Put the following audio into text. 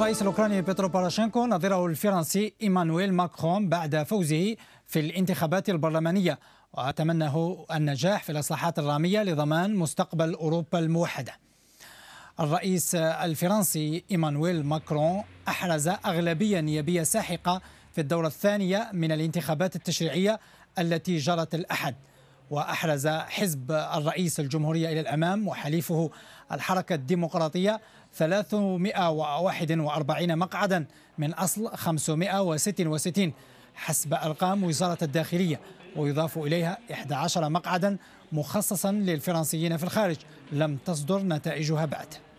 الرئيس الأوكراني بيترو باراشينكو نظيره الفرنسي إيمانويل ماكرون بعد فوزه في الانتخابات البرلمانية وتمنه النجاح في الإصلاحات الرامية لضمان مستقبل أوروبا الموحدة الرئيس الفرنسي إيمانويل ماكرون أحرز أغلبية نيابية ساحقة في الدورة الثانية من الانتخابات التشريعية التي جرت الأحد وأحرز حزب الرئيس الجمهورية إلى الأمام وحليفه الحركة الديمقراطية 341 مقعدا من أصل 566 حسب أرقام وزارة الداخلية ويضاف إليها 11 مقعدا مخصصا للفرنسيين في الخارج لم تصدر نتائجها بعد